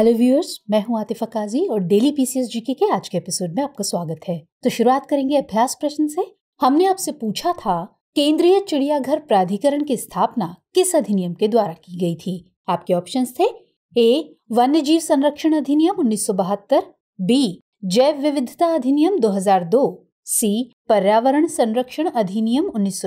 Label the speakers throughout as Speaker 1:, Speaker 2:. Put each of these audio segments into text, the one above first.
Speaker 1: Hello viewers मैं हूं आतिफा काजी और डेली पीसीएस जीके के आज के एपिसोड में आपका स्वागत है तो शुरुआत करेंगे अभ्यास प्रश्न से हमने आपसे पूछा था केंद्रीय चिड़ियाघर प्राधिकरण की स्थापना किस अधिनियम के द्वारा की गई थी आपके ऑप्शन थे ए वन्य जीव संरक्षण अधिनियम उन्नीस बी जैव विविधता अधिनियम 2002 सी पर्यावरण संरक्षण अधिनियम उन्नीस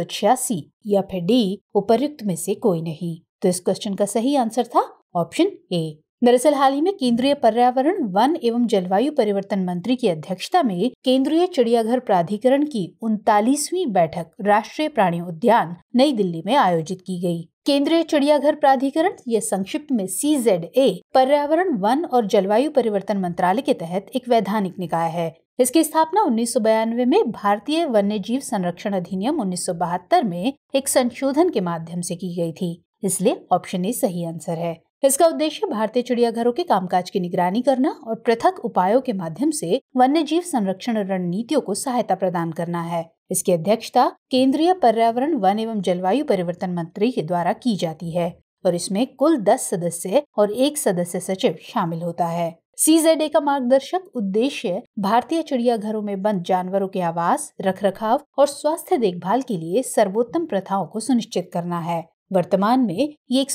Speaker 1: या फिर डी उपर्युक्त में से कोई नहीं तो इस क्वेश्चन का सही आंसर था ऑप्शन ए दरअसल हाल ही में केंद्रीय पर्यावरण वन एवं जलवायु परिवर्तन मंत्री की अध्यक्षता में केंद्रीय चिड़ियाघर प्राधिकरण की उनतालीसवीं बैठक राष्ट्रीय प्राणी उद्यान नई दिल्ली में आयोजित की गई। केंद्रीय चिड़ियाघर प्राधिकरण ये संक्षिप्त में सी जेड ए पर्यावरण वन और जलवायु परिवर्तन मंत्रालय के तहत एक वैधानिक निकाय है इसकी स्थापना उन्नीस में भारतीय वन्य जीव संरक्षण अधिनियम उन्नीस में एक संशोधन के माध्यम से की गई थी इसलिए ऑप्शन ए सही आंसर है इसका उद्देश्य भारतीय चिड़ियाघरों के कामकाज की निगरानी करना और पृथक उपायों के माध्यम से वन्य जीव संरक्षण रणनीतियों को सहायता प्रदान करना है इसकी अध्यक्षता केंद्रीय पर्यावरण वन एवं जलवायु परिवर्तन मंत्री के द्वारा की जाती है और इसमें कुल दस सदस्य और एक सदस्य सचिव शामिल होता है सी का मार्गदर्शक उद्देश्य भारतीय चिड़ियाघरों में बंद जानवरों के आवास रखरखाव और स्वास्थ्य देखभाल के लिए सर्वोत्तम प्रथाओं को सुनिश्चित करना है वर्तमान में ये एक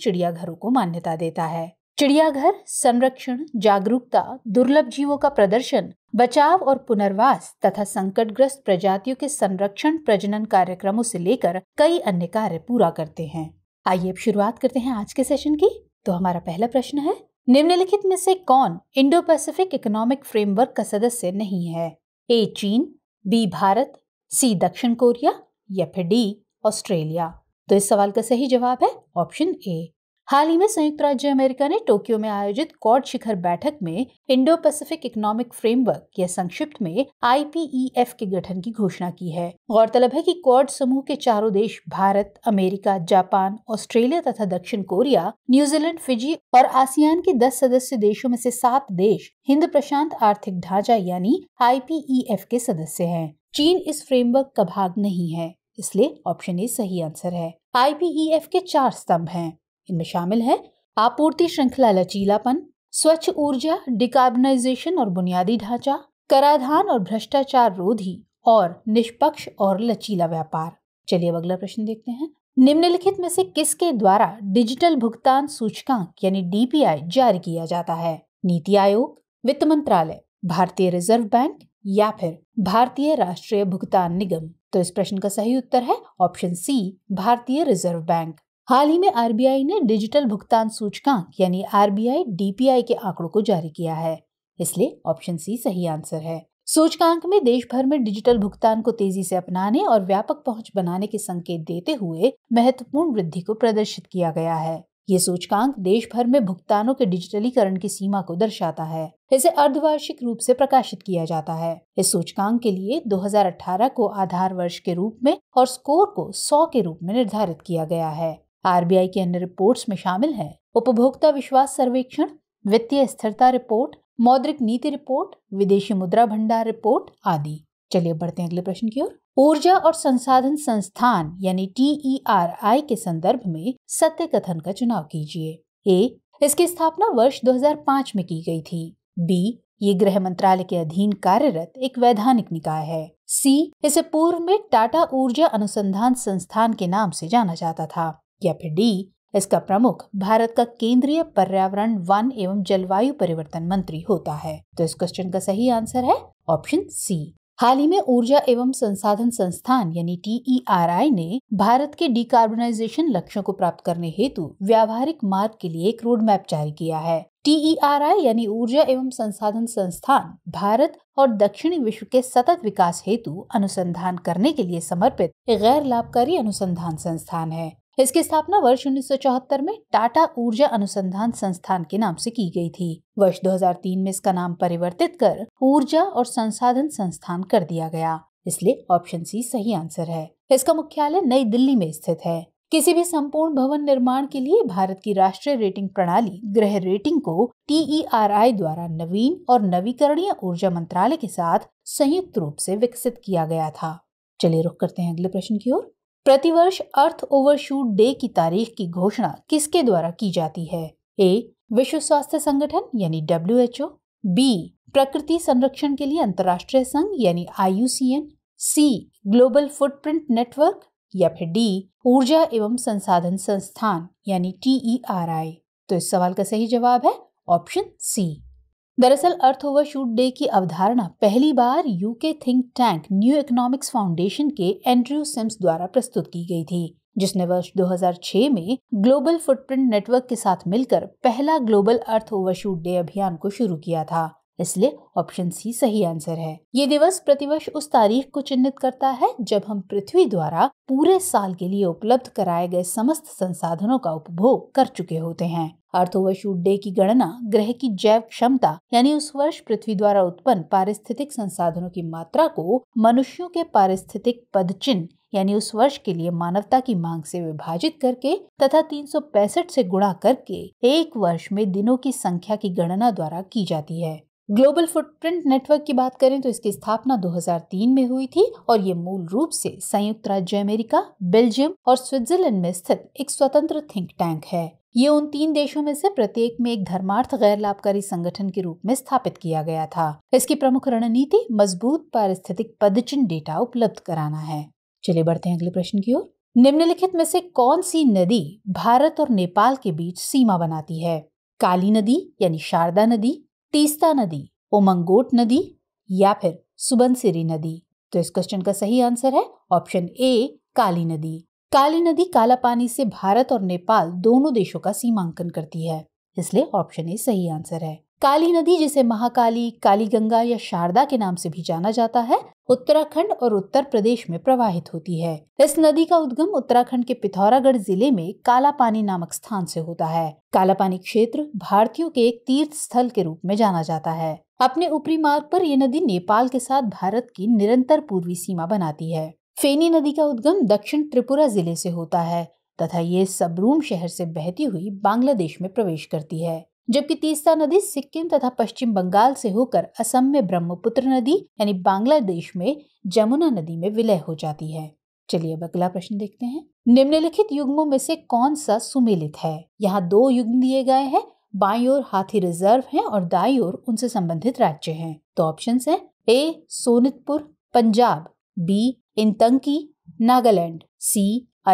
Speaker 1: चिड़ियाघरों को मान्यता देता है चिड़ियाघर संरक्षण जागरूकता दुर्लभ जीवों का प्रदर्शन बचाव और पुनर्वास तथा संकटग्रस्त प्रजातियों के संरक्षण प्रजनन कार्यक्रमों से लेकर कई अन्य कार्य पूरा करते हैं आइए अब शुरुआत करते हैं आज के सेशन की तो हमारा पहला प्रश्न है निम्नलिखित में से कौन इंडो पैसिफिक इकोनॉमिक फ्रेमवर्क का सदस्य नहीं है ए चीन बी भारत सी दक्षिण कोरिया या फिर डी ऑस्ट्रेलिया तो इस सवाल का सही जवाब है ऑप्शन ए हाल ही में संयुक्त राज्य अमेरिका ने टोक्यो में आयोजित कॉर्ड शिखर बैठक में इंडो पैसिफिक इकोनॉमिक फ्रेमवर्क या संक्षिप्त में आई के गठन की घोषणा की है गौरतलब है कि कॉर्ड समूह के चारों देश भारत अमेरिका जापान ऑस्ट्रेलिया तथा दक्षिण कोरिया न्यूजीलैंड फिजी और आसियान के दस सदस्य देशों में से सात देश हिंद प्रशांत आर्थिक ढांचा यानी आई के सदस्य है चीन इस फ्रेमवर्क का भाग नहीं है इसलिए ऑप्शन ए सही आंसर है आईपीईएफ e के चार स्तंभ हैं इनमें शामिल है आपूर्ति श्रृंखला लचीलापन स्वच्छ ऊर्जा डिकार्बनाइजेशन और बुनियादी ढांचा कराधान और भ्रष्टाचार रोधी और निष्पक्ष और लचीला व्यापार चलिए अब अगला प्रश्न देखते हैं निम्नलिखित में से किसके द्वारा डिजिटल भुगतान सूचकांक यानी डीपीआई जारी किया जाता है नीति आयोग वित्त मंत्रालय भारतीय रिजर्व बैंक या फिर भारतीय राष्ट्रीय भुगतान निगम तो इस प्रश्न का सही उत्तर है ऑप्शन सी भारतीय रिजर्व बैंक हाल ही में आरबीआई ने डिजिटल भुगतान सूचकांक यानी आरबीआई डीपीआई के आंकड़ों को जारी किया है इसलिए ऑप्शन सी सही आंसर है सूचकांक में देश भर में डिजिटल भुगतान को तेजी से अपनाने और व्यापक पहुंच बनाने के संकेत देते हुए महत्वपूर्ण वृद्धि को प्रदर्शित किया गया है ये सूचकांक देश भर में भुगतानों के डिजिटलीकरण की सीमा को दर्शाता है इसे अर्धवार्षिक रूप से प्रकाशित किया जाता है इस सूचकांक के लिए 2018 को आधार वर्ष के रूप में और स्कोर को 100 के रूप में निर्धारित किया गया है आर की अन्य रिपोर्ट में शामिल है उपभोक्ता विश्वास सर्वेक्षण वित्तीय स्थिरता रिपोर्ट मौद्रिक नीति रिपोर्ट विदेशी मुद्रा भंडार रिपोर्ट आदि चलिए बढ़ते हैं अगले प्रश्न की ओर ऊर्जा और संसाधन संस्थान यानी टी के संदर्भ में सत्य कथन का चुनाव कीजिए ए इसकी स्थापना वर्ष 2005 में की गई थी बी ये गृह मंत्रालय के अधीन कार्यरत एक वैधानिक निकाय है सी इसे पूर्व में टाटा ऊर्जा अनुसंधान संस्थान के नाम से जाना जाता था या फिर डी इसका प्रमुख भारत का केंद्रीय पर्यावरण वन एवं जलवायु परिवर्तन मंत्री होता है तो इस क्वेश्चन का सही आंसर है ऑप्शन सी हाल ही में ऊर्जा एवं संसाधन संस्थान यानी टीईआरआई ने भारत के डिकार्बोनाइजेशन लक्ष्यों को प्राप्त करने हेतु व्यावहारिक मार्ग के लिए एक रोड मैप जारी किया है टीईआरआई यानी ऊर्जा एवं संसाधन संस्थान भारत और दक्षिणी विश्व के सतत विकास हेतु अनुसंधान करने के लिए समर्पित गैर लाभकारी अनुसंधान संस्थान है इसकी स्थापना वर्ष 1974 में टाटा ऊर्जा अनुसंधान संस्थान के नाम से की गई थी वर्ष 2003 में इसका नाम परिवर्तित कर ऊर्जा और संसाधन संस्थान कर दिया गया इसलिए ऑप्शन सी सही आंसर है इसका मुख्यालय नई दिल्ली में स्थित है किसी भी संपूर्ण भवन निर्माण के लिए भारत की राष्ट्रीय रेटिंग प्रणाली ग्रह रेटिंग को टीईआरआई द्वारा नवीन और नवीकरणीय ऊर्जा मंत्रालय के साथ संयुक्त रूप से विकसित किया गया था चलिए रुख करते हैं अगले प्रश्न की ओर प्रतिवर्ष अर्थ ओवरशूट डे की तारीख की घोषणा किसके द्वारा की जाती है ए विश्व स्वास्थ्य संगठन यानी डब्ल्यू बी प्रकृति संरक्षण के लिए अंतर्राष्ट्रीय संघ यानी I C global footprint network या फिर डी ऊर्जा एवं संसाधन संस्थान यानी आई e तो इस सवाल का सही जवाब है ऑप्शन सी दरअसल अर्थ ओवर शूट डे की अवधारणा पहली बार UK think tank new economics foundation के एंड्रयू सिम्स द्वारा प्रस्तुत की गई थी जिसने वर्ष 2006 में ग्लोबल फुटप्रिंट नेटवर्क के साथ मिलकर पहला ग्लोबल अर्थ ओवरशूट डे अभियान को शुरू किया था इसलिए ऑप्शन सी सही आंसर है ये दिवस प्रतिवर्ष उस तारीख को चिन्हित करता है जब हम पृथ्वी द्वारा पूरे साल के लिए उपलब्ध कराए गए समस्त संसाधनों का उपभोग कर चुके होते हैं अर्थवर्ष उड्डे की गणना ग्रह की जैव क्षमता यानी उस वर्ष पृथ्वी द्वारा उत्पन्न पारिस्थितिक संसाधनों की मात्रा को मनुष्यों के पारिस्थितिक पद चिन्ह यानी उस वर्ष के लिए मानवता की मांग से विभाजित करके तथा 365 से गुणा करके एक वर्ष में दिनों की संख्या की गणना द्वारा की जाती है ग्लोबल फुटप्रिंट नेटवर्क की बात करें तो इसकी स्थापना 2003 में हुई थी और ये मूल रूप से संयुक्त राज्य अमेरिका बेल्जियम और स्विट्जरलैंड में स्थित एक स्वतंत्र थिंक टैंक है ये उन तीन देशों में से प्रत्येक में एक धर्मार्थ गैर लाभकारी संगठन के रूप में स्थापित किया गया था इसकी प्रमुख रणनीति मजबूत पारिस्थितिक पदचिन डेटा उपलब्ध कराना है चलिए बढ़ते हैं अगले प्रश्न की ओर निम्नलिखित में से कौन सी नदी भारत और नेपाल के बीच सीमा बनाती है काली नदी यानी शारदा नदी तीस्ता नदी ओमंगोट नदी या फिर सुबनसिरी नदी तो इस क्वेश्चन का सही आंसर है ऑप्शन ए काली नदी काली नदी काला पानी से भारत और नेपाल दोनों देशों का सीमांकन करती है इसलिए ऑप्शन ए सही आंसर है काली नदी जिसे महाकाली काली गंगा या शारदा के नाम से भी जाना जाता है उत्तराखंड और उत्तर प्रदेश में प्रवाहित होती है इस नदी का उद्गम उत्तराखंड के पिथौरागढ़ जिले में कालापानी नामक स्थान से होता है कालापानी क्षेत्र भारतीयों के एक तीर्थ स्थल के रूप में जाना जाता है अपने ऊपरी मार्ग पर यह नदी नेपाल के साथ भारत की निरंतर पूर्वी सीमा बनाती है फेनी नदी का उद्गम दक्षिण त्रिपुरा जिले से होता है तथा ये सबरूम शहर से बहती हुई बांग्लादेश में प्रवेश करती है जबकि तीसरा नदी सिक्किम तथा पश्चिम बंगाल से होकर असम में ब्रह्मपुत्र नदी यानी बांग्लादेश में जमुना नदी में विलय हो जाती है चलिए अब अगला प्रश्न देखते हैं निम्नलिखित युग्मों में से कौन सा सुमेलित है यहाँ दो युग्म दिए गए हैं बाई ओर हाथी रिजर्व हैं और दाई ओर उनसे संबंधित राज्य हैं तो ऑप्शंस हैं A Sonitpur Punjab B Intanki Nagaland C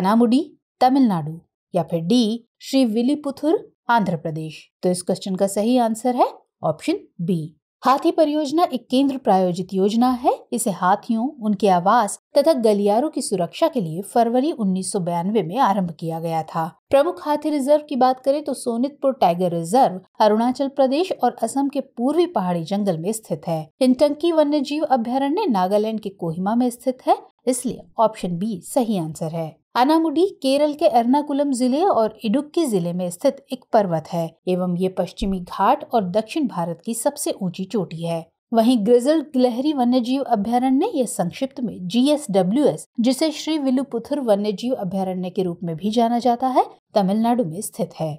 Speaker 1: Anamudi Tamil Nadu या फिर डी श्री विलीपुथुर आंध्र प्रदेश तो इस क्वेश्चन का सही आंसर है ऑप्शन बी हाथी परियोजना एक केंद्र प्रायोजित योजना है इसे हाथियों उनके आवास तथा गलियारों की सुरक्षा के लिए फरवरी उन्नीस में आरंभ किया गया था प्रमुख हाथी रिजर्व की बात करें तो सोनितपुर टाइगर रिजर्व अरुणाचल प्रदेश और असम के पूर्वी पहाड़ी जंगल में स्थित है इन टंकी वन्य जीव अभ्यारण्य नागालैंड के कोहिमा में स्थित है इसलिए ऑप्शन बी सही आंसर है अनामुडी केरल के एर्नाकुलम जिले और इडुक्की जिले में स्थित एक पर्वत है एवं ये पश्चिमी घाट और दक्षिण भारत की सबसे ऊंची चोटी है वहीं ग्रिजल गिलहरी वन्यजीव अभ्यारण्य या संक्षिप्त में जीएसडब्ल्यूएस जिसे श्री विलुपुथुर वन्यजीव अभ्यारण्य के रूप में भी जाना जाता है तमिलनाडु में स्थित है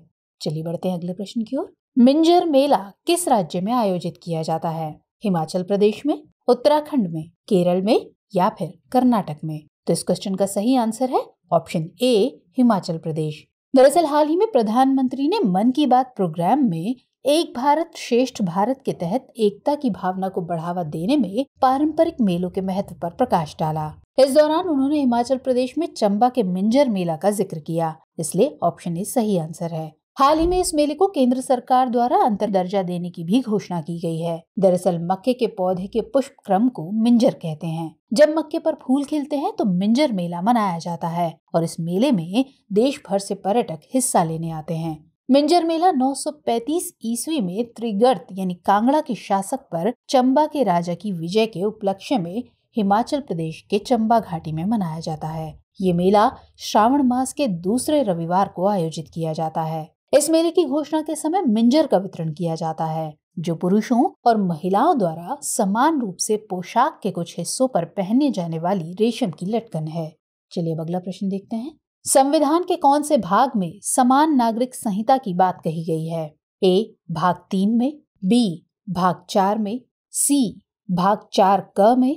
Speaker 1: चलिए बढ़ते हैं अगले प्रश्न की ओर मिंजर मेला किस राज्य में आयोजित किया जाता है हिमाचल प्रदेश में उत्तराखंड में केरल में या फिर कर्नाटक में तो इस क्वेश्चन का सही आंसर है ऑप्शन ए हिमाचल प्रदेश दरअसल हाल ही में प्रधानमंत्री ने मन की बात प्रोग्राम में एक भारत श्रेष्ठ भारत के तहत एकता की भावना को बढ़ावा देने में पारंपरिक मेलों के महत्व पर प्रकाश डाला इस दौरान उन्होंने हिमाचल प्रदेश में चंबा के मिंजर मेला का जिक्र किया इसलिए ऑप्शन ए सही आंसर है हाल ही में इस मेले को केंद्र सरकार द्वारा अंतर दर्जा देने की भी घोषणा की गई है दरअसल मक्के के पौधे के पुष्प क्रम को मिंजर कहते हैं जब मक्के पर फूल खिलते हैं तो मिंजर मेला मनाया जाता है और इस मेले में देश भर से पर्यटक हिस्सा लेने आते हैं मिंजर मेला 935 ईस्वी में त्रिगर्त यानी कांगड़ा के शासक पर चंबा के राजा की विजय के उपलक्ष्य में हिमाचल प्रदेश के चंबा घाटी में मनाया जाता है ये मेला श्रावण मास के दूसरे रविवार को आयोजित किया जाता है इस मेले की घोषणा के समय मिंजर का वितरण किया जाता है जो पुरुषों और महिलाओं द्वारा समान रूप से पोशाक के कुछ हिस्सों पर पहने जाने वाली रेशम की लटकन है चलिए अगला प्रश्न देखते हैं संविधान के कौन से भाग में समान नागरिक संहिता की बात कही गई है ए भाग तीन में बी भाग चार में सी भाग चार क में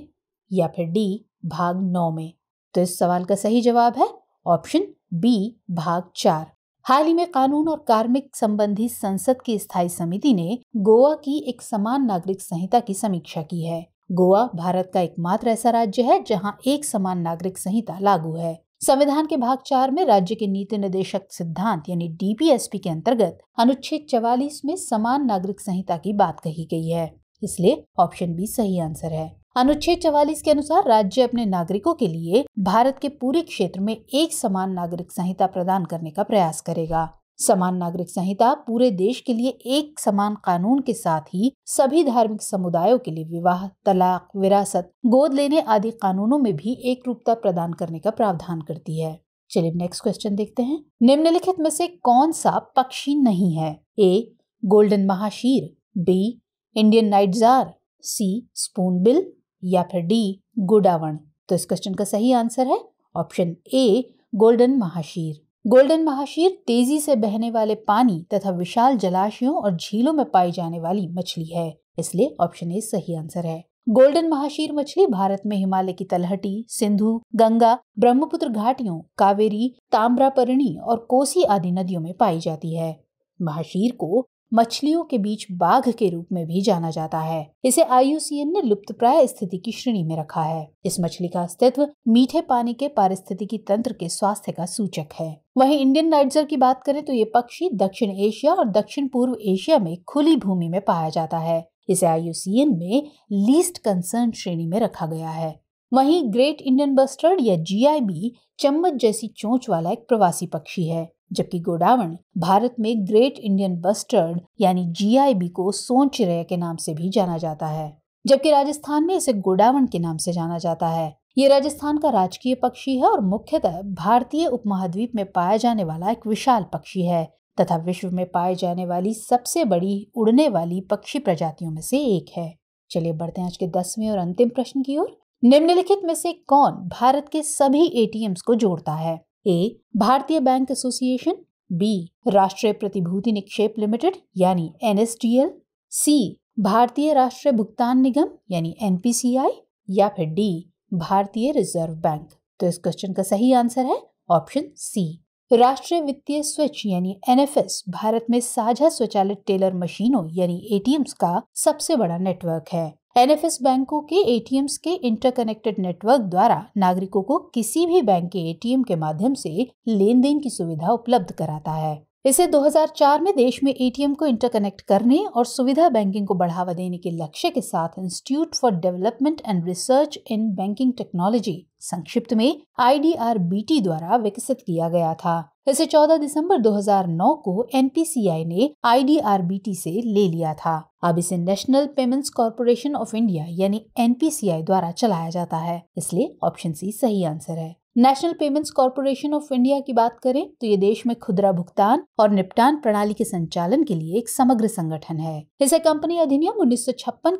Speaker 1: या फिर डी भाग नौ में तो इस सवाल का सही जवाब है ऑप्शन बी भाग चार हाल ही में कानून और कार्मिक संबंधी संसद की स्थायी समिति ने गोवा की एक समान नागरिक संहिता की समीक्षा की है गोवा भारत का एकमात्र ऐसा राज्य है जहां एक समान नागरिक संहिता लागू है संविधान के भाग चार में राज्य के नीति निदेशक सिद्धांत यानी डीपीएसपी के अंतर्गत अनुच्छेद चवालीस में समान नागरिक संहिता की बात कही गई है इसलिए ऑप्शन बी सही आंसर है अनुच्छेद चवालीस के अनुसार राज्य अपने नागरिकों के लिए भारत के पूरे क्षेत्र में एक समान नागरिक संहिता प्रदान करने का प्रयास करेगा समान नागरिक संहिता पूरे देश के लिए एक समान कानून के साथ ही सभी धार्मिक समुदायों के लिए विवाह तलाक विरासत गोद लेने आदि कानूनों में भी एक रूपता प्रदान करने का प्रावधान करती है चलिए नेक्स्ट क्वेश्चन देखते हैं निम्नलिखित में से कौन सा पक्षी नहीं है A golden mahseer B Indian nightjar C spoonbill या फिर डी गोडावन तो इस क्वेश्चन का सही आंसर है option A golden mahseer golden mahseer तेजी से बहने वाले पानी तथा विशाल जलाशयों और झीलों में पाई जाने वाली मछली है इसलिए ऑप्शन ए सही आंसर है गोल्डन महाशीर मछली भारत में हिमालय की तलहटी सिंधु गंगा ब्रह्मपुत्र घाटियों कावेरी ताम्रापरणी और कोसी आदि नदियों में पाई जाती है महाशीर को मछलियों के बीच बाघ के रूप में भी जाना जाता है इसे आईयूसीएन ने लुप्त प्राय स्थिति की श्रेणी में रखा है इस मछली का अस्तित्व मीठे पानी के पारिस्थितिकी तंत्र के स्वास्थ्य का सूचक है वहीं इंडियन नाइटजर की बात करें तो ये पक्षी दक्षिण एशिया और दक्षिण पूर्व एशिया में खुली भूमि में पाया जाता है इसे आईयूसीएन में लीस्ट कंसर्न श्रेणी में रखा गया है वहीं ग्रेट इंडियन बस्टर्ड या जीआईबी चम्मच जैसी चोंच वाला एक प्रवासी पक्षी है जबकि गोडावण भारत में ग्रेट इंडियन बस्टर्ड यानी जीआईबी को सोन चिड़िया के नाम से भी जाना जाता है जबकि राजस्थान में इसे गोडावण के नाम से जाना जाता है ये राजस्थान का राजकीय पक्षी है और मुख्यतः भारतीय उपमहाद्वीप में पाया जाने वाला एक विशाल पक्षी है तथा विश्व में पाए जाने वाली सबसे बड़ी उड़ने वाली पक्षी प्रजातियों में से एक है चलिए बढ़ते हैं आज के दसवें और अंतिम प्रश्न की ओर निम्नलिखित में से कौन भारत के सभी एटीएम्स को जोड़ता है ए भारतीय बैंक एसोसिएशन बी राष्ट्रीय प्रतिभूति निक्षेप लिमिटेड यानी एन सी भारतीय राष्ट्रीय भुगतान निगम यानी एनपीसीआई या फिर डी भारतीय रिजर्व बैंक तो इस क्वेश्चन का सही आंसर है ऑप्शन सी राष्ट्रीय वित्तीय स्विच यानी एन भारत में साझा स्वचालित टेलर मशीनों यानी ए का सबसे बड़ा नेटवर्क है एन बैंकों के ए के इंटरकनेक्टेड नेटवर्क द्वारा नागरिकों को किसी भी बैंक के एटीएम के माध्यम से लेन देन की सुविधा उपलब्ध कराता है इसे 2004 में देश में एटीएम को इंटरकनेक्ट करने और सुविधा बैंकिंग को बढ़ावा देने के लक्ष्य के साथ institute for development and research in banking technology संक्षिप्त में आई द्वारा विकसित किया गया था इसे 14 दिसंबर 2009 को एन ने आई से ले लिया था अब इसे national payments corporation of India यानी एन द्वारा चलाया जाता है इसलिए ऑप्शन सी सही आंसर है national payments corporation of India की बात करें तो ये देश में खुदरा भुगतान और निपटान प्रणाली के संचालन के लिए एक समग्र संगठन है इसे कंपनी अधिनियम उन्नीस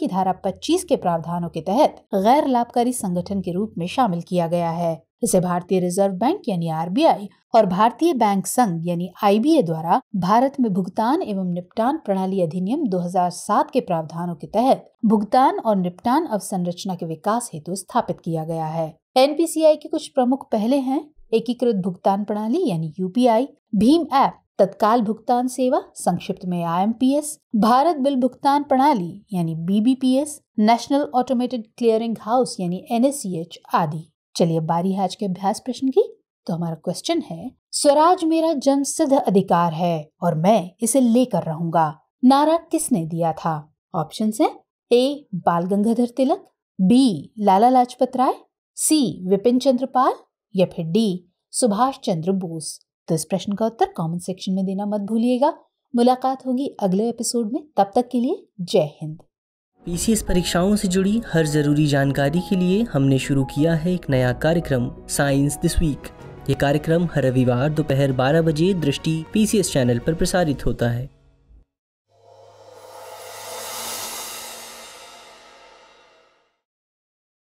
Speaker 1: की धारा 25 के प्रावधानों के तहत गैर लाभकारी संगठन के रूप में शामिल किया गया है इसे भारतीय रिजर्व बैंक यानी आर और भारतीय बैंक संघ यानी आई द्वारा भारत में भुगतान एवं निपटान प्रणाली अधिनियम 2007 के प्रावधानों के तहत भुगतान और निपटान अवसंरचना के विकास हेतु स्थापित किया गया है एनपीसीआई के कुछ प्रमुख पहले हैं एकीकृत भुगतान प्रणाली यानी यूपीआई भीम ऐप तत्काल भुगतान सेवा संक्षिप्त में आईएमपीएस भारत बिल भुगतान प्रणाली यानी BBPS national automated clearing house यानी एनएससीएच आदि चलिए बारी आज के अभ्यास प्रश्न की तो हमारा क्वेश्चन है स्वराज मेरा जन सिद्ध अधिकार है और मैं इसे लेकर रहूंगा नारा किसने दिया था ऑप्शन है A Bal Gangadhar Tilak B Lala Lajpat Rai C Bipin Chandra Pal या फिर डी सुभाष चंद्र बोस तो इस प्रश्न का उत्तर कमेंट सेक्शन में देना मत भूलिएगा मुलाकात होगी अगले एपिसोड में तब तक के लिए जय हिंद पीसीएस परीक्षाओं से जुड़ी हर जरूरी जानकारी के लिए हमने शुरू किया है एक नया कार्यक्रम साइंस दिस वीक ये कार्यक्रम हर रविवार दोपहर 12 बजे दृष्टि पीसीएस चैनल पर प्रसारित होता है